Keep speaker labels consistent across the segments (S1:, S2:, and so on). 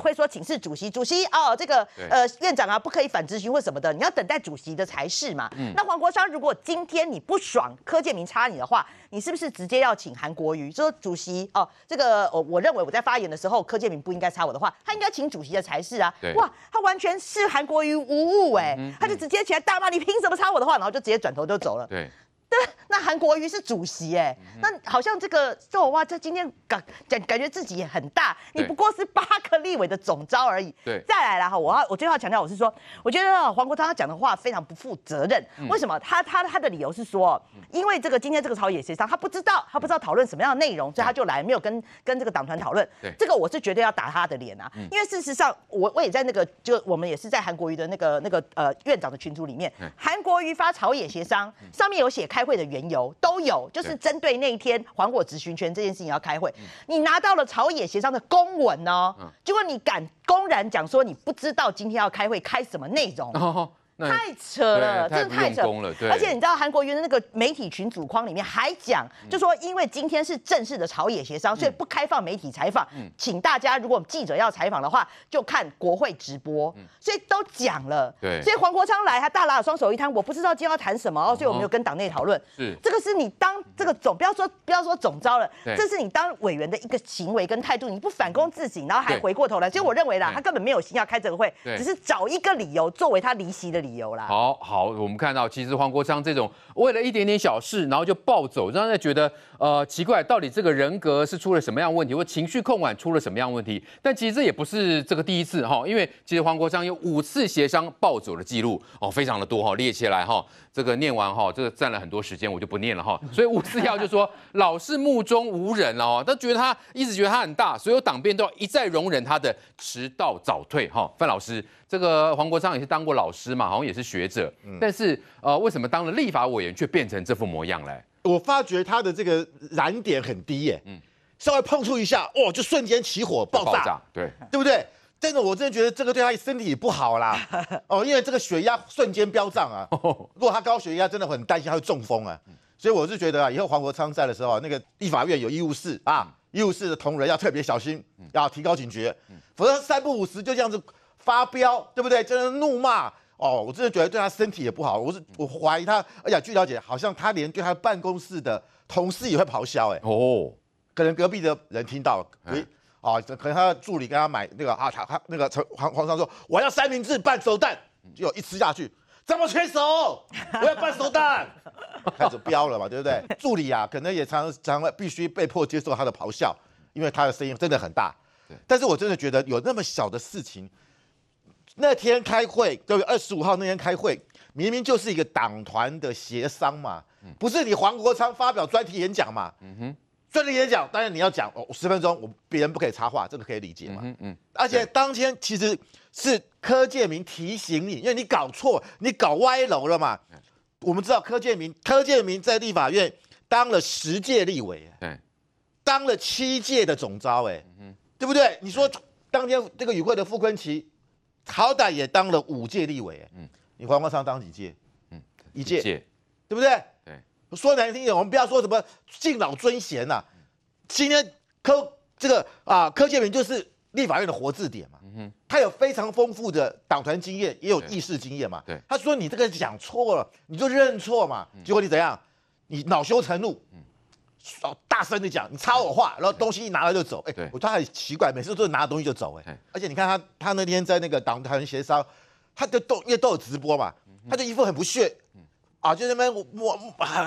S1: 会说请示主席，主席哦，这个呃院长啊，不可以反咨询或什么的，你要等待主席的才是嘛。那黄国昌如果今天你不爽柯建明插你的话，你是不是直接要请韩国瑜说主席哦，这个我我认为我在发言的时候柯建明不应该插我的话，他应该请主席的才是啊。哇，他完全是韩国瑜无误哎，他就直接起来大骂你凭什么插我的话，然后就直接转头就走了。对。对，那韩国瑜是主席哎，那好像这个说哇，这今天感感感觉自己也很大，你不过是八个立委的总招而已。对，再来了哈，我要我最后要强调，我是说，我觉得黄国昌他讲的话非常不负责任。为什么？他他他的理由是说，因为这个今天这个朝野协商，他不知道他不知道讨论什么样的内容，所以他就来没有跟跟这个党团讨论。对，这个我是绝对要打他的脸啊！因为事实上，我我也在那个就我们也是在韩国瑜的那个那个呃院长的群组里面，韩国瑜发朝野协商上面有写开。开会的缘由都有，就是针对那一天还我执询权这件事情要开会。你拿到了朝野协商的公文呢，结果你敢公然讲说你不知道今天要开会开什么内容？太扯了，真的太扯了。而且你知道，韩国瑜的那个媒体群组框里面还讲，就说因为今天是正式的朝野协商，所以不开放媒体采访。嗯，请大家如果记者要采访的话，就看国会直播。嗯，所以都讲了。对。所以黄国昌来，他大拉双手，一摊，我不知道今天要谈什么，所以我没有跟党内讨论。是。这个是你当这个总，不要说不要说总招了。这是你当委员的一个行为跟态度，你不反攻自己，然后还回过头来，所以我认为啦，他根本没有心要开这个会，只是找一个理由作为他离席的理。由啦，
S2: 好好，我们看到其实黄国昌这种为了一点点小事，然后就暴走，让人觉得呃奇怪，到底这个人格是出了什么样问题，或情绪控管出了什么样问题？但其实这也不是这个第一次哈，因为其实黄国昌有五次协商暴走的记录哦，非常的多哈，列起来哈，这个念完哈，这个占了很多时间，我就不念了哈。所以吴志耀就说，老是目中无人哦，他觉得他一直觉得他很大，所有党变都要一再容忍他的迟到早退哈。范老师，这个黄国昌也是当过老师嘛哈。也是学者，但是呃，为什么当了立法委员却变成这副模样嘞？
S3: 我发觉他的这个燃点很低耶，嗯，稍微碰触一下，哦，就瞬间起火爆炸，对，对不对？真的，我真的觉得这个对他身体不好啦，哦，因为这个血压瞬间飙涨啊。如果他高血压，真的很担心他会中风啊。所以我是觉得啊，以后黄国昌在的时候，那个立法院有医务室啊，医务室的同仁要特别小心，要提高警觉，否则三不五十就这样子发飙，对不对？就那怒骂。哦，我真的觉得对他身体也不好。我是我怀疑他，而且据了解，好像他连对他办公室的同事也会咆哮。哎，哦，可能隔壁的人听到，哎，哦，可能他的助理跟他买那个啊，他他那个陈黄黄章说，我要三明治拌手蛋，就一吃下去怎么缺手，我要拌手蛋，开始飙了嘛，对不对？助理啊，可能也常常会必须被迫接受他的咆哮，因为他的声音真的很大。但是我真的觉得有那么小的事情。那天开会，对，二十五号那天开会，明明就是一个党团的协商嘛，不是你黄国昌发表专题演讲嘛？嗯哼，专题演讲，当然你要讲哦，十分钟，我别人不可以插话，这个可以理解嘛？嗯嗯。而且当天其实是柯建明提醒你，因为你搞错，你搞歪楼了嘛。我们知道柯建明，柯建明在立法院当了十届立委，对，当了七届的总召，哎，嗯对不对？你说当天这个与会的傅坤奇。好歹也当了五届立委，嗯，你黄国昌当几届？嗯，一届，对不对？对，说难听一点，我们不要说什么敬老尊贤呐。今天柯这个啊柯建明就是立法院的活字典嘛，嗯哼，他有非常丰富的党团经验，也有议事经验嘛。对，他说你这个讲错了，你就认错嘛。结果你怎样？你恼羞成怒。哦，大声的讲，你插我话，然后东西一拿了就走。哎，我他很奇怪，每次都是拿东西就走。哎，而且你看他，他那天在那个党团协商，他就都因为都有直播嘛，他就一副很不屑，啊，就那边我我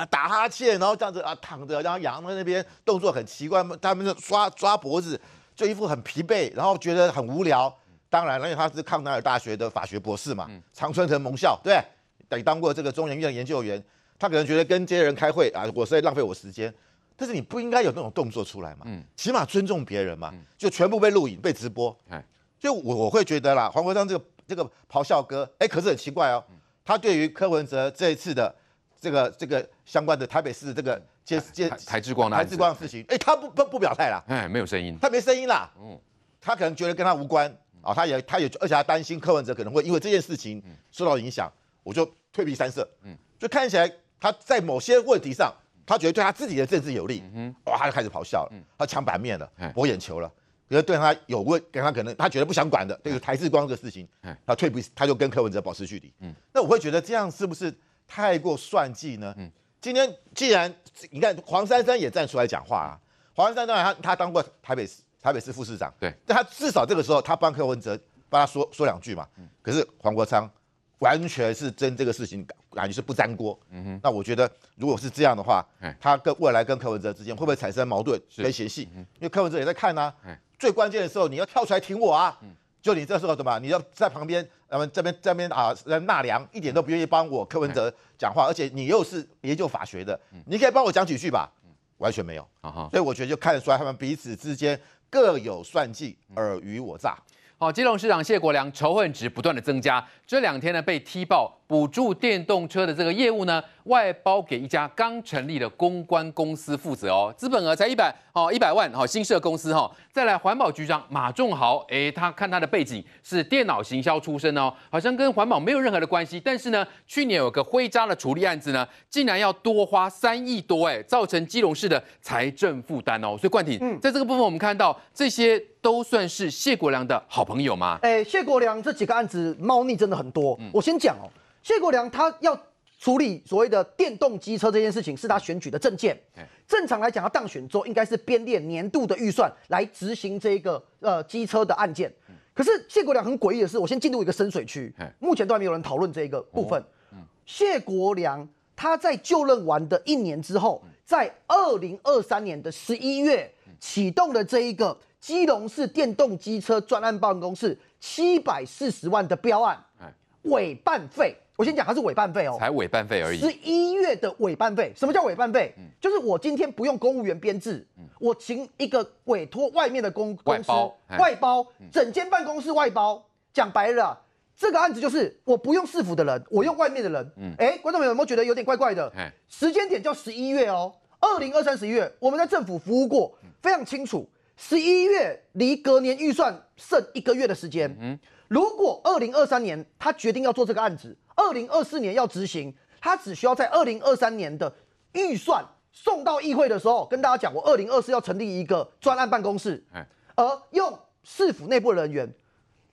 S3: 打哈欠，然后这样子啊躺着，然后杨在那边动作很奇怪，他们就抓抓脖子，就一副很疲惫，然后觉得很无聊。当然，因为他是康奈尔大学的法学博士嘛，常春藤盟校，对，等当过这个中研院的研究员，他可能觉得跟这些人开会啊，我是在浪费我时间。但是你不应该有那种动作出来嘛？嗯，起码尊重别人嘛。嗯，就全部被录影、被直播。哎，所以，我我会觉得啦，黄国章这个这个咆哮哥，哎，可是很奇怪哦，他对于柯文哲这一次的这个这个相关的台北市这个接接台之光的台之光的事情，哎，他不不不表态啦。哎，没有声音。他没声音啦。嗯，他可能觉得跟他无关啊。他也他也，而且他担心柯文哲可能会因为这件事情受到影响，我就退避三舍。嗯，就看起来他在某些问题上。他觉得对他自己的政治有利，哇，他就开始咆哮了，他抢版面了，博眼球了。可是对他有问，跟他可能他觉得不想管的，对于台资光个事情，他退不，他就跟柯文哲保持距离。那我会觉得这样是不是太过算计呢？今天既然你看黄珊珊也站出来讲话啊，黄珊珊当然他他当过台北市台北市副市长，对，但他至少这个时候他帮柯文哲帮他说说两句嘛。可是黄国昌。完全是争这个事情，感觉是不沾锅。嗯哼，那我觉得如果是这样的话，他跟未来跟柯文哲之间会不会产生矛盾跟嫌隙？因为柯文哲也在看呢。最关键的时候你要跳出来挺我啊！嗯，就你这时候怎么？你要在旁边，他么这边这边啊在纳凉，一点都不愿意帮我柯文哲讲话，而且你又是研究法学的，你可以帮我讲几句吧？完全没有。啊哈，所以我觉得就看得出来，他们彼此之间各有算计，尔虞我诈。
S2: 好，金融市长谢国良仇恨值不断的增加。这两天呢，被踢爆补助电动车的这个业务呢，外包给一家刚成立的公关公司负责哦，资本额才一百哦一百万哦新设公司哈。再来环保局长马仲豪，哎，他看他的背景是电脑行销出身哦，好像跟环保没有任何的关系。但是呢，去年有个灰渣的处理案子呢，竟然要多花三亿多哎，造成基隆市的财政负担哦。所以冠廷，在这个部分我们看到这些都算是谢国良的好朋友吗？
S4: 哎，谢国良这几个案子猫腻真的很。很多，我先讲哦。谢国良他要处理所谓的电动机车这件事情，是他选举的证件。正常来讲，他当选之后应该是编列年度的预算来执行这个呃机车的案件。可是谢国良很诡异的是，我先进入一个深水区，目前都还没有人讨论这一个部分。谢国良他在就任完的一年之后，在二零二三年的十一月启动的这一个基隆市电动机车专案办公室。七百四十万的标案，委办费，我先讲它是委办费哦，
S2: 才委办费而已。十
S4: 一月的委办费，什么叫委办费？嗯，就是我今天不用公务员编制，我请一个委托外面的公公司外包，整间办公室外包。讲白了，这个案子就是我不用市府的人，我用外面的人。嗯，哎，观众朋友有没有觉得有点怪怪的？时间点叫十一月哦，二零二三十一月，我们在政府服务过，非常清楚。十一月离隔年预算剩一个月的时间。嗯，如果二零二三年他决定要做这个案子，二零二四年要执行，他只需要在二零二三年的预算送到议会的时候，跟大家讲：我二零二四要成立一个专案办公室，而用市府内部人员。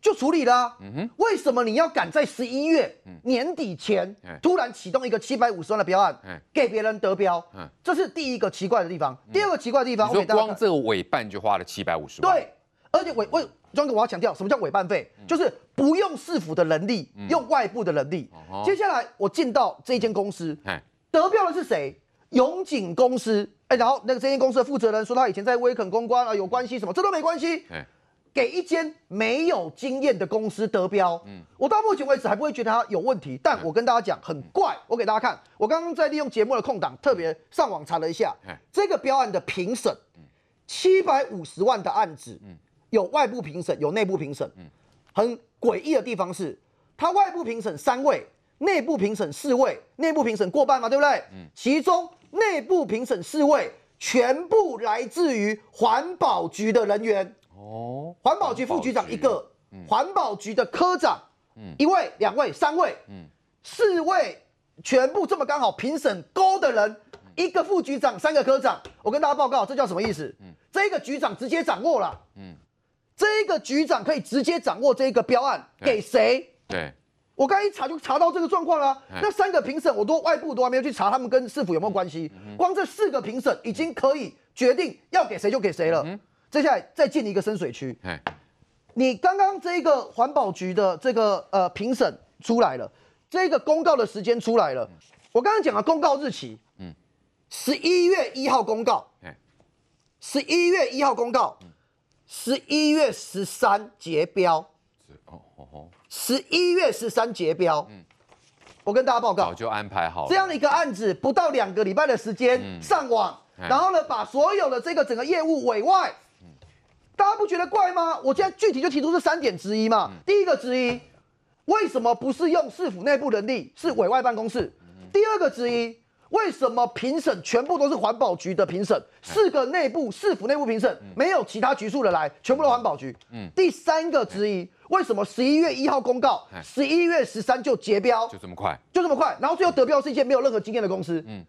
S4: 就处理了，嗯哼，为什么你要赶在十一月年底前突然启动一个七百五十万的标案，给别人得标？嗯，这是第一个奇怪的地方。第二个奇怪的地方，所光这个
S2: 尾办就花了七百五十万。
S4: 对，而且尾尾庄哥，我要强调，什么叫尾办费？就是不用市府的能力，用外部的能力。接下来我进到这间公司，得标的是谁？永景公司。哎，然后那个这间公司的负责人说他以前在威肯公关啊有关系什么，这都没关系。给一间没有经验的公司得标，嗯，我到目前为止还不会觉得它有问题，但我跟大家讲很怪，我给大家看，我刚刚在利用节目的空档特别上网查了一下，这个标案的评审，七百五十万的案子，嗯，有外部评审，有内部评审，嗯，很诡异的地方是，它外部评审三位，内部评审四位，内部评审过半嘛，对不对？嗯，其中内部评审四位。全部来自于环保局的人员哦，环保局副局长一个，环保局的科长，一位、两位、三位，嗯，四位，全部这么刚好评审勾的人，一个副局长，三个科长，我跟大家报告，这叫什么意思？嗯，这个局长直接掌握了，嗯，这个局长可以直接掌握这个标案给谁？对。我刚一查就查到这个状况了。那三个评审，我都外部都还没有去查他们跟市府有没有关系。光这四个评审已经可以决定要给谁就给谁了。接下来再建一个深水区。你刚刚这个环保局的这个呃评审出来了，这个公告的时间出来了。我刚刚讲了公告日期，十一月一号公告，十一月一号公告，十一月十三结标。十一月十三截标，我跟大家报告，早就
S2: 安排好了。这样
S4: 的一个案子，不到两个礼拜的时间上网，然后呢，把所有的这个整个业务委外，大家不觉得怪吗？我现在具体就提出这三点之一嘛。第一个之一，为什么不是用市府内部人力，是委外办公室？第二个之一，为什么评审全部都是环保局的评审，四个内部市府内部评审，没有其他局处的来，全部都环保局。嗯，第三个之一。为什么十一月一号公告，十一月十三就结标，就这么快，就这么快？然后最后得标是一件没有任何经验的公司。嗯，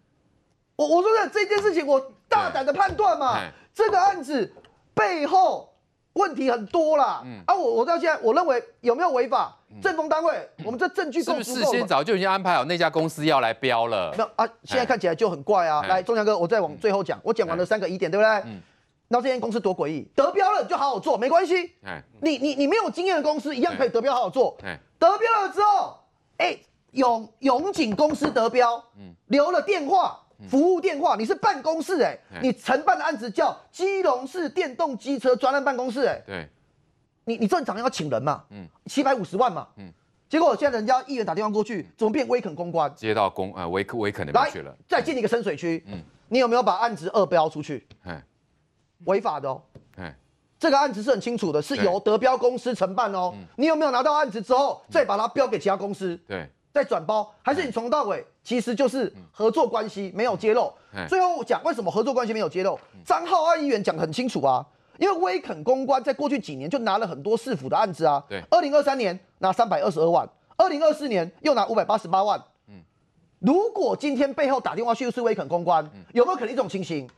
S4: 我我说的这件事情，我大胆的判断嘛，这个案子背后问题很多啦。嗯，啊，我我到现在我认为有没有违法？正风单位，我们这证据够司够。事先
S2: 早就已经安排好那家公司要来标了？那
S4: 啊，现在看起来就很怪啊。来，中强哥，我再往最后讲，我讲完了三个疑点，对不对？嗯。那这间公司多诡异，得标了就好好做，没关系。哎，你你你没有经验的公司一样可以得标，好好做。哎，得标了之后，哎，永永景公司得标，嗯，留了电话，服务电话，你是办公室，哎，你承办的案子叫基隆市电动机车专案办公室，哎，对，你你正常要请人嘛，嗯，七百五十万嘛，嗯，结果现在人家议员打电话过去，怎么变威肯公关？
S2: 接到公啊，威肯威肯的去了，
S4: 再建一个深水区，嗯，你有没有把案子二标出去？违法的哦，这个案子是很清楚的，是由德标公司承办哦。你有没有拿到案子之后再把它标给其他公司？对，再转包，还是你从头到尾其实就是合作关系没有揭露？最后讲为什么合作关系没有揭露？张浩二议员讲得很清楚啊，因为威肯公关在过去几年就拿了很多市府的案子啊。对，二零二三年拿三百二十二万，二零二四年又拿五百八十八万。嗯，如果今天背后打电话去是威肯公关，有没有可能一种情形？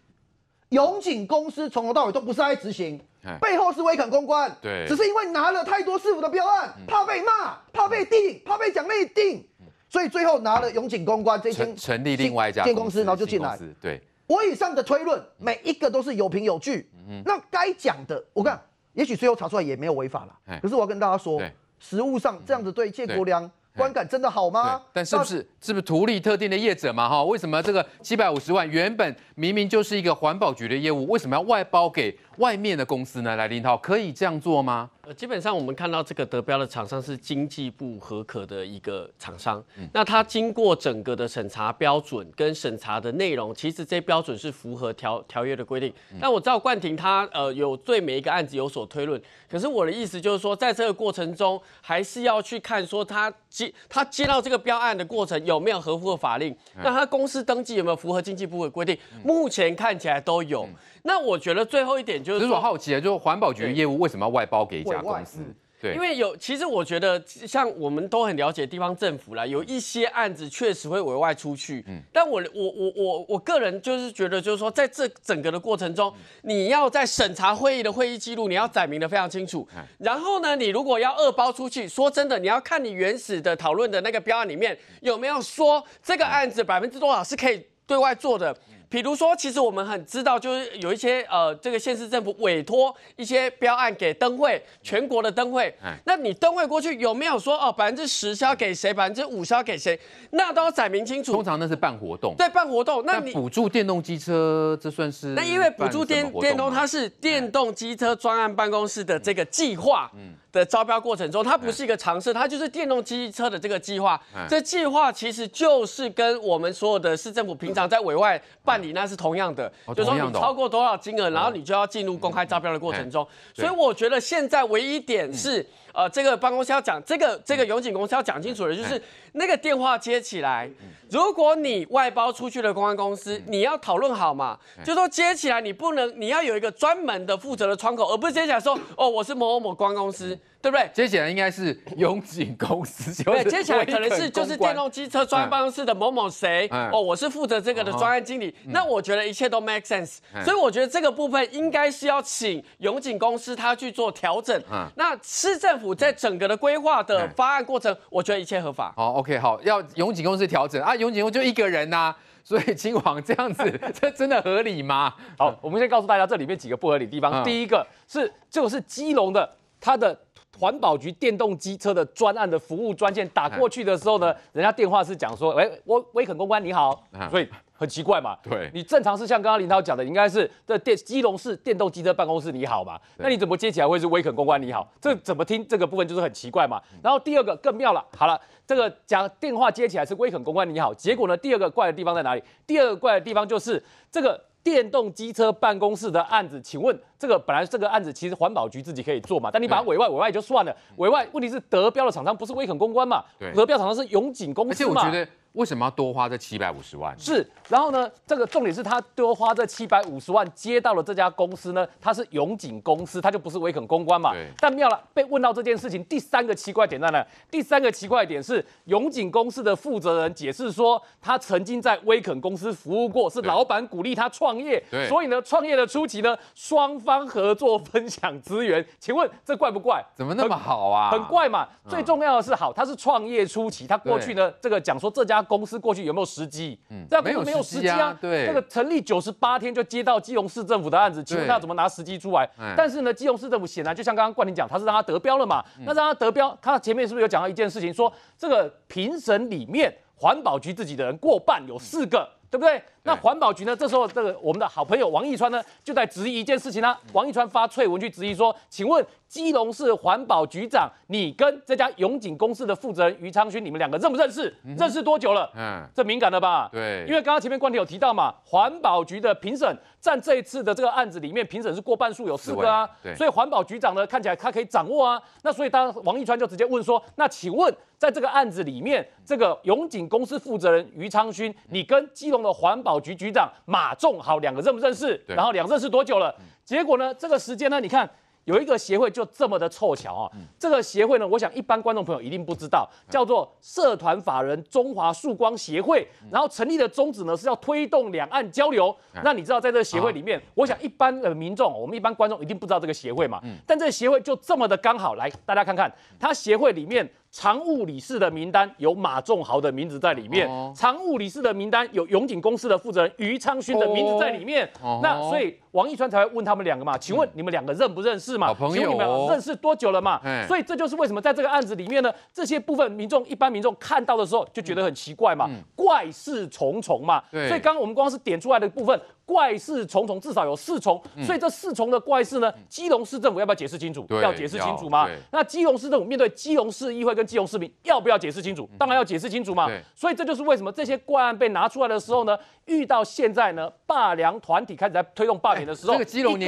S4: 永景公司从头到尾都不是在执行，背后是威肯公关，对，只是因为拿了太多市府的标案，怕被骂，怕被定，怕被奖励定，所以最后拿了永景公关，这一经成立另外一家建公司，然后就进来。对，我以上的推论每一个都是有凭有据，那该讲的，我看也许最后查出来也没有违法了，可是我要跟大家说，实物上这样子对谢国梁。观感真的好吗？但是不是
S2: 是不是图利特定的业者嘛？哈，为什么这个七百五十万原本明明就是一个环保局的业务，为什么要外包给？外面的公司呢来林涛可以这样做吗？
S5: 呃，基本上我们看到这个得标的厂商是经济部合可的一个厂商，那他经过整个的审查标准跟审查的内容，其实这标准是符合条条约的规定。但我知道冠廷他呃有对每一个案子有所推论，可是我的意思就是说，在这个过程中还是要去看说他接他接到这个标案的过程有没有合符合法令，那他公司登记有没有符合经济部的规定？目前看起来都有。那我觉得最后一点。就是我好奇啊，就是环保局的业务为什么要外包给一家公司？对，因为有，其实我觉得像我们都很了解地方政府啦，有一些案子确实会委外出去。嗯，但我我我我我个人就是觉得，就是说在这整个的过程中，你要在审查会议的会议记录，你要载明的非常清楚。然后呢，你如果要二包出去，说真的，你要看你原始的讨论的那个标案里面有没有说这个案子百分之多少是可以对外做的。比如说，其实我们很知道，就是有一些呃，这个县市政府委托一些标案给灯会，全国的灯会。嗯。那你灯会过去有没有说哦，百分之十销给谁，百分之五销给谁？那都要载明清楚。通常那是办活动。对，办活动。那你补
S2: 助电动机车，这算是？那因为补助电电动，它
S5: 是电动机车专案办公室的这个计划嗯。的招标过程中，它不是一个尝试，它就是电动机车的这个计划。这计划其实就是跟我们所有的市政府平常在委外办。你那是同样的，就说你超过多少金额，然后你就要进入公开招标的过程中。所以我觉得现在唯一点是。呃，这个办公室要讲，这个这个永景公司要讲清楚的，就是那个电话接起来，如果你外包出去的公关公司，你要讨论好嘛，就说接起来你不能，你要有一个专门的负责的窗口，而不是接起来说，哦，我是某某某公关公司，对不对？接起来应该是永景
S2: 公司对，接起来可能是就是电动机
S5: 车专案办公室的某某谁，哦，我是负责这个的专案经理，那我觉得一切都 make sense，所以我觉得这个部分应该是要请永景公司他去做调整。嗯，那市政府。在整个的规划的方案过程，我觉得一切合法。好，OK，好，要
S2: 永锦公司调整啊，永锦公司就一个人呐，所以金黄这样子，这真的合理吗？
S6: 好，我们先告诉大家这里面几个不合理地方。第一个是，就是基隆的它的环保局电动机车的专案的服务专线打过去的时候呢，人家电话是讲说，喂，我威肯公关你好，所以。很奇怪嘛，对，你正常是像刚刚林涛讲的，应该是这电基隆市电动机车办公室你好嘛，那你怎么接起来会是威肯公关你好？这怎么听这个部分就是很奇怪嘛。然后第二个更妙了，好了，这个讲电话接起来是威肯公关你好，结果呢，第二个怪的地方在哪里？第二个怪的地方就是这个电动机车办公室的案子，请问这个本来这个案子其实环保局自己可以做嘛，但你把它委外委外就算了，委外问题是得标的厂商不是威肯公关嘛，得标厂商是永锦公司嘛。为什么要多花这七百五十万？是，然后呢？这个重点是他多花这七百五十万接到了这家公司呢，他是永景公司，他就不是威肯公关嘛。对。但妙了，被问到这件事情第三个奇怪点在哪？第三个奇怪点是永景公司的负责人解释说，他曾经在威肯公司服务过，是老板鼓励他创业，所以呢，创业的初期呢，双方合作分享资源。请问这怪不怪？怎么那么好啊？很怪嘛。最重要的是好，他是创业初期，他过去呢，这个讲说这家。公司过去有没有时机？嗯，这样公司没有时机啊！对，这个成立九十八天就接到基隆市政府的案子，请问他怎么拿时机出来？但是呢，基隆市政府显然就像刚刚冠廷讲，他是让他得标了嘛？那让他得标，他前面是不是有讲到一件事情？说这个评审里面环保局自己的人过半有四个，对不对？那环保局呢？这时候，这个我们的好朋友王一川呢，就在质疑一件事情啦。王一川发脆文去质疑说：“请问基隆市环保局长，你跟这家永景公司的负责人余昌勋，你们两个认不认识？认识多久了？”嗯，这敏感了吧？对，因为刚刚前面观点有提到嘛，环保局的评审占这一次的这个案子里面，评审是过半数，有四个啊。对，所以环保局长呢，看起来他可以掌握啊。那所以，当王一川就直接问说：“那请问，在这个案子里面，这个永景公司负责人余昌勋，你跟基隆的环保？”保局局长马仲豪两个认不认识？然后两认识多久了？结果呢？这个时间呢？你看有一个协会就这么的凑巧啊！这个协会呢，我想一般观众朋友一定不知道，叫做社团法人中华曙光协会。然后成立的宗旨呢，是要推动两岸交流。那你知道在这个协会里面，我想一般的民众，我们一般观众一定不知道这个协会嘛？但这个协会就这么的刚好，来大家看看它协会里面。常务理事的名单有马仲豪的名字在里面，常务理事的名单有永景公司的负责人余昌勋的名字在里面。那所以王一川才会问他们两个嘛，请问你们两个认不认识嘛？好朋友哦，认识多久了嘛？所以这就是为什么在这个案子里面呢，这些部分民众一般民众看到的时候就觉得很奇怪嘛，怪事重重嘛。所以刚刚我们光是点出来的部分。怪事重重，至少有四重，所以这四重的怪事呢，基隆市政府要不要解释清楚？要解释清楚吗？那基隆市政府面对基隆市议会跟基隆市民，要不要解释清楚？当然要解释清楚嘛。所以这就是为什么这些怪案被拿出来的时候呢，遇到现在呢霸粮团体开始在推动霸免的时候，这个基隆。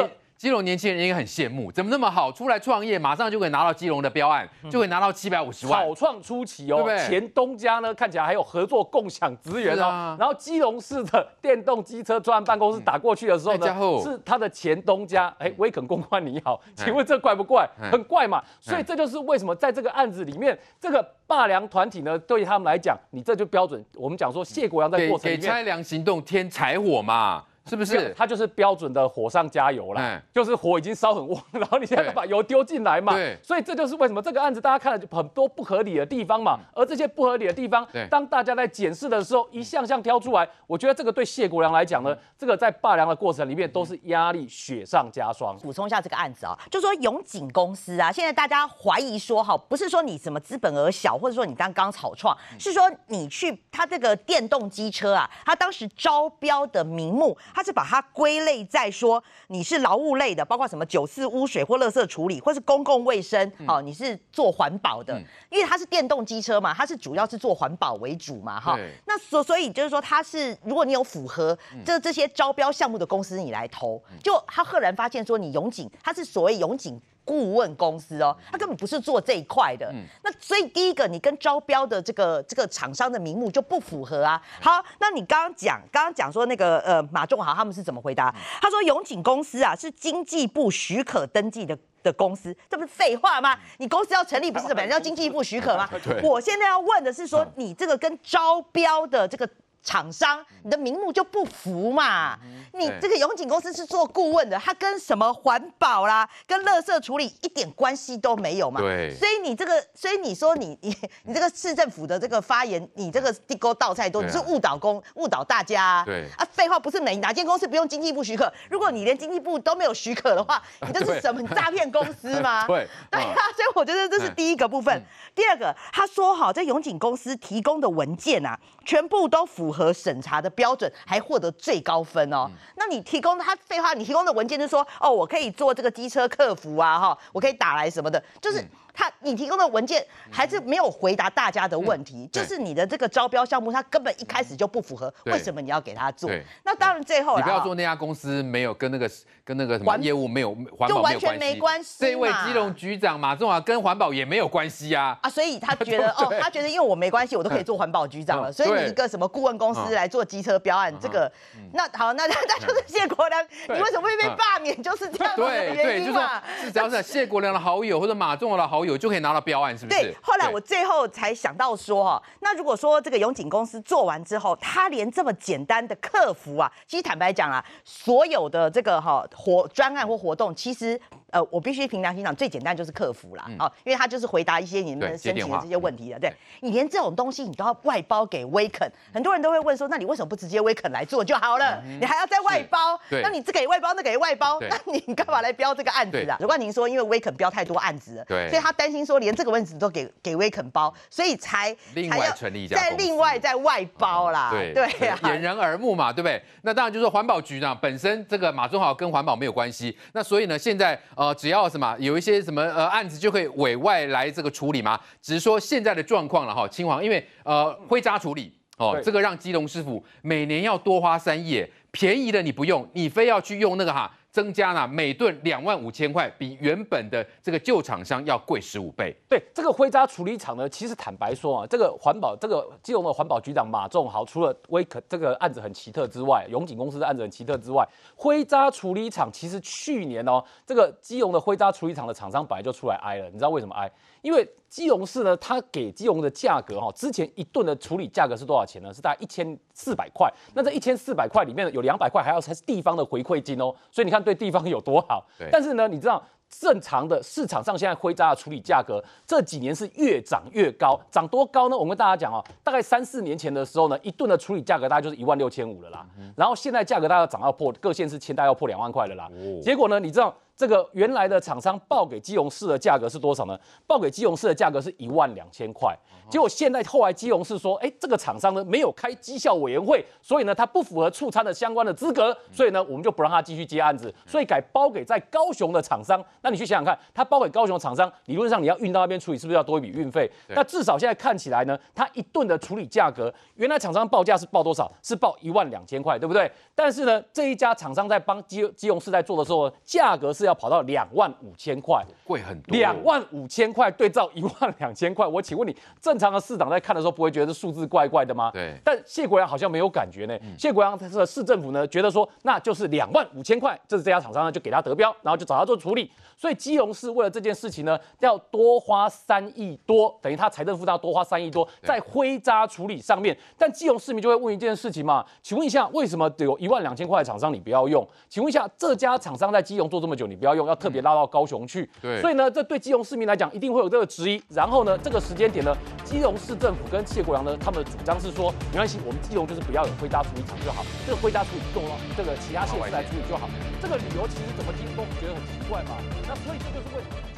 S2: 基隆年轻人应该很羡慕，怎么那么好，出来创业马上就可以拿到基
S6: 隆的标案，就可以拿到七百五十万。草创初期哦，对对？前东家呢，看起来还有合作共享资源哦。然后基隆市的电动机车专案办公室打过去的时候呢，是他的前东家，哎，威肯公关你好，请问这怪不怪？很怪嘛。所以这就是为什么在这个案子里面，这个霸梁团体呢，对于他们来讲，你这就标准。我们讲说谢国扬在过程里给拆梁行动添柴火嘛。是不是它就是标准的火上加油了？嗯、就是火已经烧很旺，然后你现在把油丢进来嘛。所以这就是为什么这个案子大家看了就很多不合理的地方嘛。而这些不合理的地方，当大家在检视的时候，一项项挑出来，我觉得这个对谢国良来讲呢，这个在罢粮的过程里面都
S1: 是压力雪上加霜。补充一下这个案子啊，就说永锦公司啊，现在大家怀疑说哈，不是说你什么资本额小，或者说你刚刚草创，是说你去他这个电动机车啊，他当时招标的名目。他是把它归类在说你是劳务类的，包括什么九四污水或垃圾处理，或是公共卫生，哦，你是做环保的，因为它是电动机车嘛，它是主要是做环保为主嘛，哈。那所所以就是说，它是如果你有符合这这些招标项目的公司，你来投，就他赫然发现说，你永景，他是所谓永景顾问公司哦，他根本不是做这一块的。那所以第一个，你跟招标的这个这个厂商的名目就不符合啊。好，那你刚刚讲，刚刚讲说那个呃马仲豪他们是怎么回答？他说永景公司啊是经济部许可登记的的公司，这不是废话吗？你公司要成立不是怎么样要 经济部许可吗？我现在要问的是说你这个跟招标的这个。厂商，你的名目就不符嘛？你这个永景公司是做顾问的，他跟什么环保啦、跟垃圾处理一点关系都没有嘛？对。所以你这个，所以你说你你你这个市政府的这个发言，你这个地沟倒菜多，你是误导公，误导大家。对。啊，废话，不是每哪间公司不用经济部许可？如果你连经济部都没有许可的话，你这是什么诈骗公司吗？对。对啊，所以我觉得这是第一个部分。第二个，他说好这永景公司提供的文件啊，全部都符。和审查的标准还获得最高分哦。那你提供他废话，你提供的文件就说哦，我可以做这个机车客服啊哈，我可以打来什么的，就是。他你提供的文件还是没有回答大家的问题，就是你的这个招标项目，他根本一开始就不符合，为什么你要给他做？那当然最后你不要说
S2: 那家公司没有跟那个跟那个什么业务没有环保没有关系。这位基隆局长马仲华跟环保也没有关系啊
S1: 啊，所以他觉得哦，他觉得因为我没关系，我都可以做环保局长了，所以你一个什么顾问公司来做机车标案，这个那好，那 那就是谢国良，你为什么会被罢免，就是这样的原因嘛？
S2: 是只要是谢国良的好友或者马仲华的好。有就可以拿到标案，是不是？对，后
S1: 来我最后才想到说，哈，那如果说这个永锦公司做完之后，他连这么简单的客服啊，其实坦白讲啊，所有的这个哈活专案或活动，其实。呃，我必须凭良心讲，最简单就是客服啦，啊，因为他就是回答一些你们申请的这些问题的。对，你连这种东西你都要外包给威肯，很多人都会问说，那你为什么不直接威肯来做就好了？你还要再外包？那你这给外包，那给外包，那你干嘛来标这个案子啊？如果您说因为威肯标太多案子，对，所以他担心说连这个问题都给给威肯包，所以才另外成立再另外再外包啦，对，
S2: 掩人耳目嘛，对不对？那当然就是环保局呢，本身这个马中豪跟环保没有关系，那所以呢，现在。呃，只要什么有一些什么呃案子，就可以委外来这个处理嘛。只是说现在的状况了哈，青黄，因为呃灰渣处理哦，这个让基隆师傅每年要多花三亿，便宜的你不用，你非要去用那个哈。增加了每吨两万五千块，比原本的这个旧厂商要贵十五
S5: 倍。
S6: 对，这个灰渣处理厂呢，其实坦白说啊，这个环保，这个基隆的环保局长马仲豪，除了威可这个案子很奇特之外，永锦公司的案子很奇特之外，灰渣处理厂其实去年哦，这个基隆的灰渣处理厂的厂商本来就出来挨了，你知道为什么挨？因为。基隆市呢，它给基隆的价格哈，之前一吨的处理价格是多少钱呢？是大概一千四百块。那这一千四百块里面呢，有两百块还要才是地方的回馈金哦。所以你看对地方有多好。但是呢，你知道正常的市场上现在灰渣的处理价格这几年是越涨越高，涨多高呢？我跟大家讲哦，大概三四年前的时候呢，一吨的处理价格大概就是一万六千五了啦。然后现在价格大概涨到破各县市，千大要破两万块了啦。结果呢，你知道？这个原来的厂商报给基隆市的价格是多少呢？报给基隆市的价格是一万两千块。结果现在后来基隆市说，哎，这个厂商呢没有开绩效委员会，所以呢他不符合促餐的相关的资格，所以呢我们就不让他继续接案子，所以改包给在高雄的厂商。那你去想想看，他包给高雄的厂商，理论上你要运到那边处理，是不是要多一笔运费？那至少现在看起来呢，他一顿的处理价格，原来厂商报价是报多少？是报一万两千块，对不对？但是呢，这一家厂商在帮基基隆市在做的时候，价格是。要跑到两万五千块，贵
S2: 很多。两
S6: 万五千块对照一万两千块，我请问你，正常的市长在看的时候，不会觉得数字怪怪的吗？对。但谢国良好像没有感觉呢。谢国良他这市政府呢，觉得说那就是两万五千块，这是这家厂商呢就给他得标，然后就找他做处理。所以基隆市为了这件事情呢，要多花三亿多，等于他财政负担多花三亿多在灰渣处理上面。但基隆市民就会问一件事情嘛，请问一下，为什么有一万两千块的厂商你不要用？请问一下，这家厂商在基隆做这么久？你不要用，要特别拉到高雄去。对，所以呢，这对基隆市民来讲，一定会有这个质疑。然后呢，这个时间点呢，基隆市政府跟谢国良呢，他们的主张是说，没关系，我们基隆就是不要有灰渣处理厂就好，这个灰渣处理够了，这个其他县市来处理就好。这
S3: 个理由其实怎么听都觉得很奇怪嘛。那所以这就是为什么。